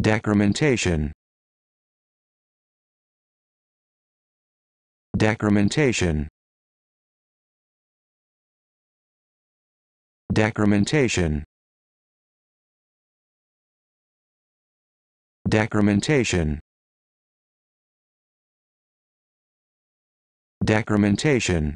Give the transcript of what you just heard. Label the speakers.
Speaker 1: Decrementation Decrementation Decrementation Decrementation Decrementation